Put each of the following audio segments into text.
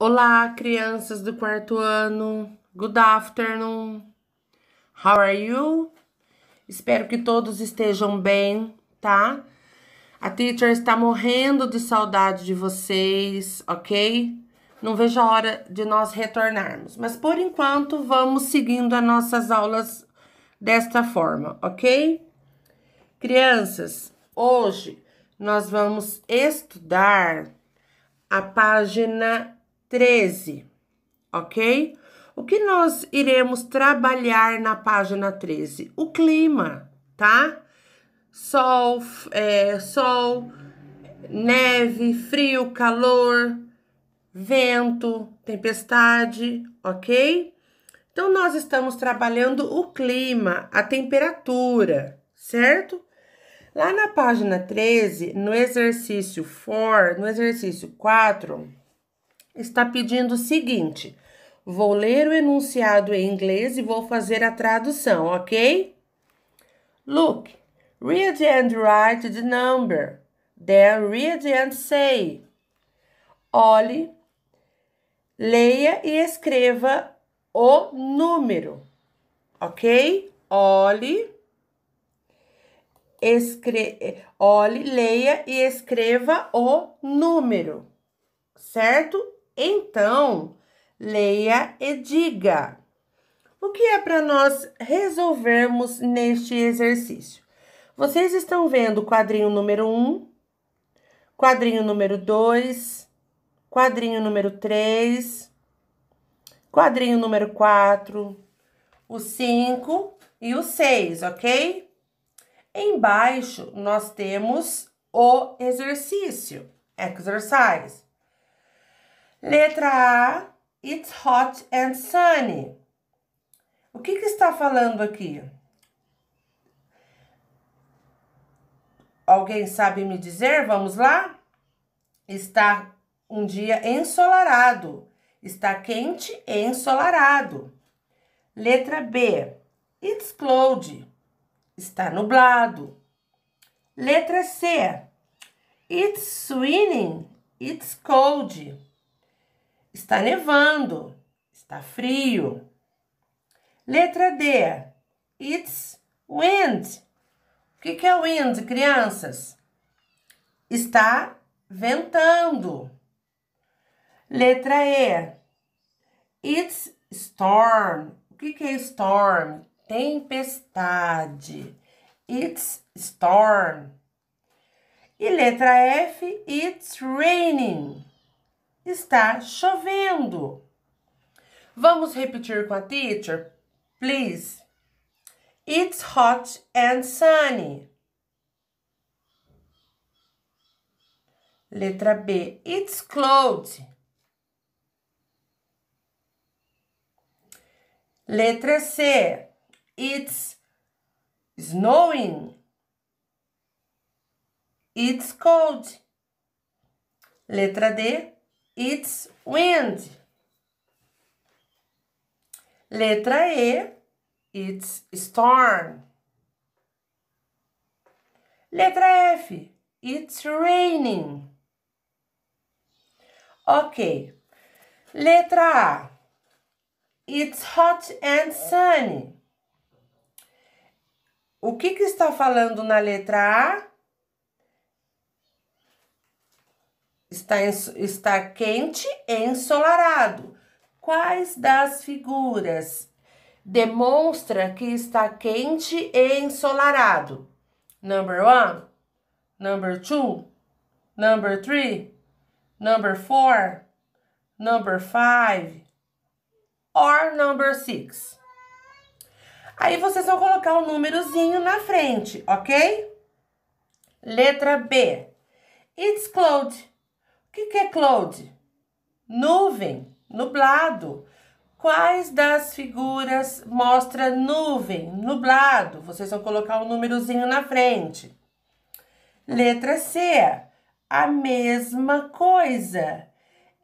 Olá, crianças do quarto ano. Good afternoon. How are you? Espero que todos estejam bem, tá? A teacher está morrendo de saudade de vocês, ok? Não vejo a hora de nós retornarmos, mas por enquanto vamos seguindo as nossas aulas desta forma, ok? Crianças, hoje nós vamos estudar a página 13, ok? O que nós iremos trabalhar na página 13? O clima, tá? Sol, é, sol, neve, frio, calor, vento, tempestade, ok? Então, nós estamos trabalhando o clima, a temperatura, certo? Lá na página 13, no exercício 4, no exercício 4, está pedindo o seguinte: vou ler o enunciado em inglês e vou fazer a tradução, ok? Look, read and write the number, then read and say. Olhe, leia e escreva o número, ok? Olhe, escre... olhe, leia e escreva o número, certo? Então, leia e diga. O que é para nós resolvermos neste exercício? Vocês estão vendo o quadrinho número 1, quadrinho número 2, quadrinho número 3, quadrinho número 4, o 5 e o 6, ok? Embaixo nós temos o exercício, exercise. É. Letra A, It's hot and sunny. O que, que está falando aqui? Alguém sabe me dizer? Vamos lá? Está um dia ensolarado. Está quente e ensolarado. Letra B. It's cloudy. Está nublado. Letra C. It's swimming. It's cold. Está nevando. Está frio. Letra D. It's wind. O que é wind, crianças? Está ventando. Letra E. It's storm. O que é storm? Tempestade. It's storm. E letra F, it's raining. Está chovendo. Vamos repetir com a teacher? Please. It's hot and sunny. Letra B. It's cold. Letra C. It's snowing. It's cold. Letra D. It's wind. Letra E. It's storm. Letra F. It's raining. Ok. Letra A. It's hot and sunny. O que, que está falando na letra A? Está, está quente e ensolarado. Quais das figuras demonstra que está quente e ensolarado? Number one, number two, number three, number four, number five, or number six. Aí vocês vão colocar o um númerozinho na frente, ok? Letra B. It's cold. O que, que é cloud? Nuvem, nublado. Quais das figuras mostra nuvem, nublado? Vocês vão colocar um númerozinho na frente. Letra C. A mesma coisa.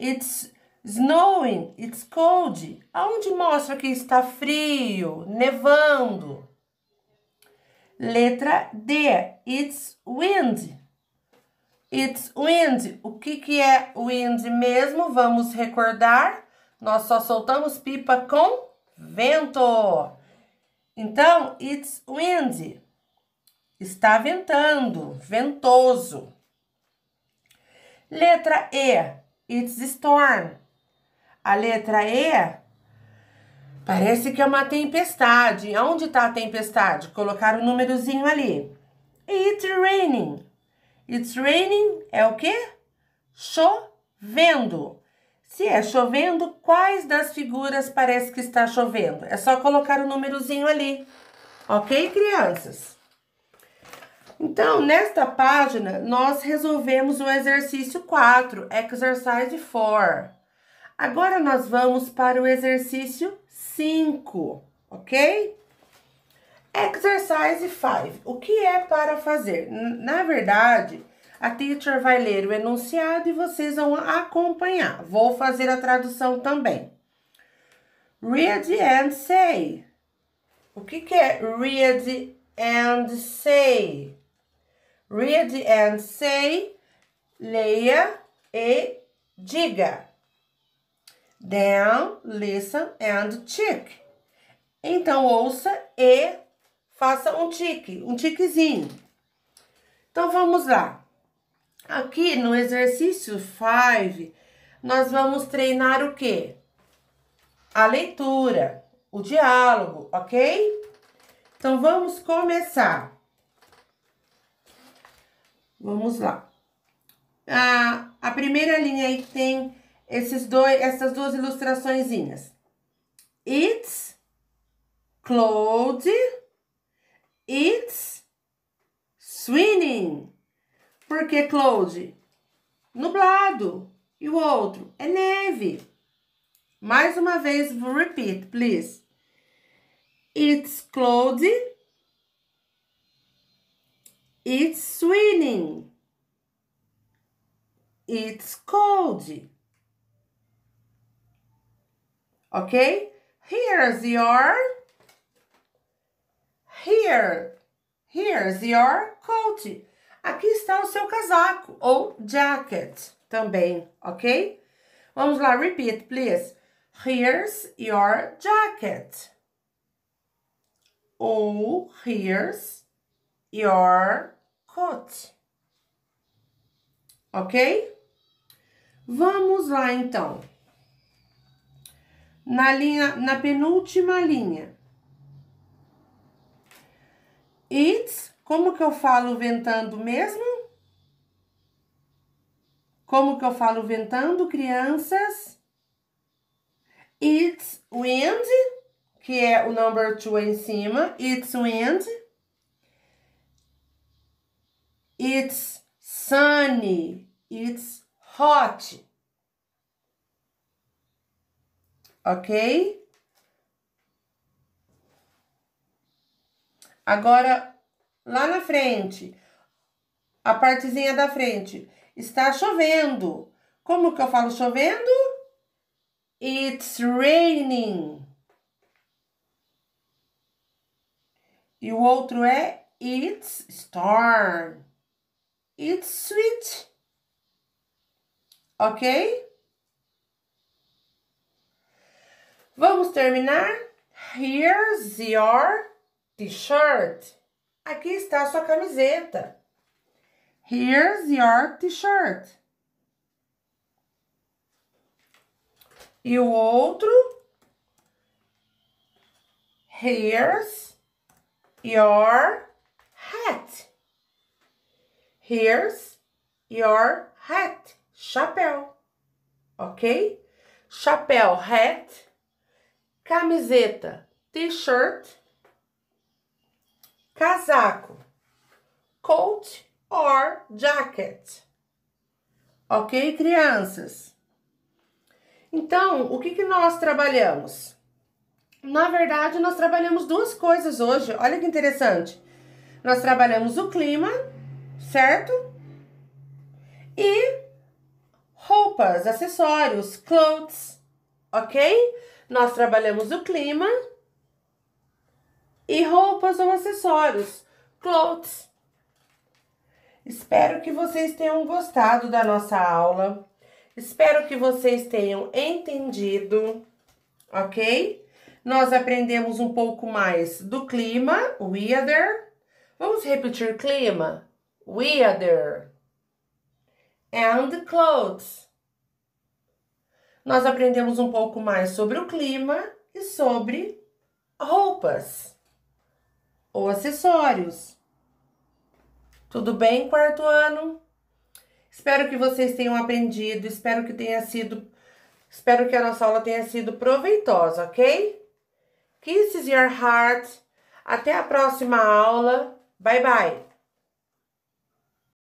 It's snowing, it's cold. Aonde mostra que está frio, nevando? Letra D. It's wind. It's wind. O que, que é wind mesmo? Vamos recordar. Nós só soltamos pipa com vento. Então, it's wind. Está ventando, ventoso. Letra E. It's storm. A letra E parece que é uma tempestade. Onde está a tempestade? Colocar o um númerozinho ali. It's raining. It's raining é o que? Chovendo. Se é chovendo, quais das figuras parece que está chovendo? É só colocar o um númerozinho ali. Ok, crianças? Então, nesta página, nós resolvemos o exercício 4, exercise 4. Agora nós vamos para o exercício 5, ok? Exercise 5. O que é para fazer? Na verdade, a teacher vai ler o enunciado e vocês vão acompanhar. Vou fazer a tradução também. Read and say. O que, que é read and say? Read and say. Leia e diga. Then listen and check. Então ouça e faça um tique, um tiquezinho. Então vamos lá. Aqui no exercício 5, nós vamos treinar o quê? A leitura, o diálogo, ok? Então vamos começar. Vamos lá. A, a primeira linha aí tem esses dois, essas duas ilustraçõezinhas. It's clothes It's swinging. Porque Claude? nublado. E o outro é neve. Mais uma vez, vou repeat, please. It's cloudy. It's swinging. It's cold. Okay? Here's your Here, here's your coat. Aqui está o seu casaco ou jacket também, ok? Vamos lá, repeat, please. Here's your jacket. Ou here's your coat. Ok? Vamos lá então. Na linha, na penúltima linha. It's, como que eu falo ventando mesmo? Como que eu falo ventando, crianças? It's wind, que é o number two em cima. It's wind. It's sunny. It's hot. Ok? Agora, lá na frente, a partezinha da frente, está chovendo. Como que eu falo chovendo? It's raining. E o outro é It's storm. It's sweet. Ok? Vamos terminar. Here's your t-shirt. Aqui está a sua camiseta. Here's your t-shirt. E o outro. Here's your hat. Here's your hat. Chapéu. Ok? Chapéu, hat. Camiseta, t-shirt casaco. Coat or jacket. Ok, crianças? Então, o que, que nós trabalhamos? Na verdade, nós trabalhamos duas coisas hoje. Olha que interessante. Nós trabalhamos o clima, certo? E roupas, acessórios, clothes, ok? Nós trabalhamos o clima e roupas ou acessórios, clothes. Espero que vocês tenham gostado da nossa aula. Espero que vocês tenham entendido, ok? Nós aprendemos um pouco mais do clima, weather. Vamos repetir clima, weather. And clothes. Nós aprendemos um pouco mais sobre o clima e sobre roupas ou acessórios. Tudo bem, quarto ano? Espero que vocês tenham aprendido, espero que tenha sido, espero que a nossa aula tenha sido proveitosa, ok? Kisses your heart. Até a próxima aula. Bye bye.